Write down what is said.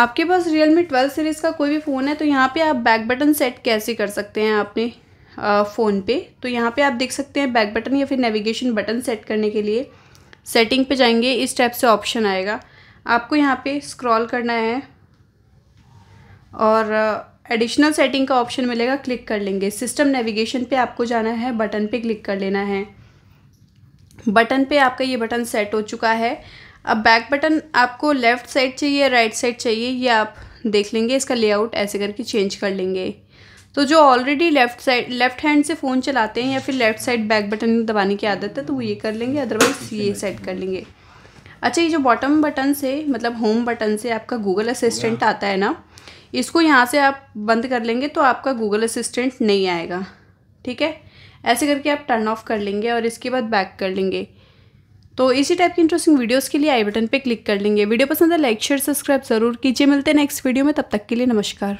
आपके पास realme twelve series का कोई भी फ़ोन है तो यहाँ पे आप बैक बटन सेट कैसे कर सकते हैं आपने फ़ोन पे तो यहाँ पे आप देख सकते हैं बैक बटन या फिर नेविगेशन बटन सेट करने के लिए सेटिंग पे जाएंगे इस टाइप से ऑप्शन आएगा आपको यहाँ पे स्क्रॉल करना है और एडिशनल सेटिंग का ऑप्शन मिलेगा क्लिक कर लेंगे सिस्टम नेविगेशन पर आपको जाना है बटन पर क्लिक कर लेना है बटन पर आपका ये बटन सेट हो चुका है अब बैक बटन आपको लेफ़्ट साइड चाहिए राइट साइड चाहिए ये आप देख लेंगे इसका लेआउट ऐसे करके चेंज कर लेंगे तो जो already left side left hand से फ़ोन चलाते हैं या फिर लेफ़्ट साइड बैक बटन दबाने की आदत है तो वो ये कर लेंगे अदरवाइज़ ये सेट कर लेंगे अच्छा ये जो बॉटम बटन से मतलब होम बटन से आपका गूगल असिस्टेंट आता है ना इसको यहाँ से आप बंद कर लेंगे तो आपका गूगल असिस्टेंट नहीं आएगा ठीक है ऐसे करके आप टर्न ऑफ कर लेंगे और इसके बाद बैक कर लेंगे तो इसी टाइप की इंटरेस्टिंग वीडियोस के लिए आई बटन पे क्लिक कर लेंगे वीडियो पसंद है लाइक शेयर सब्सक्राइब जरूर कीजिए मिलते हैं नेक्स्ट वीडियो में तब तक के लिए नमस्कार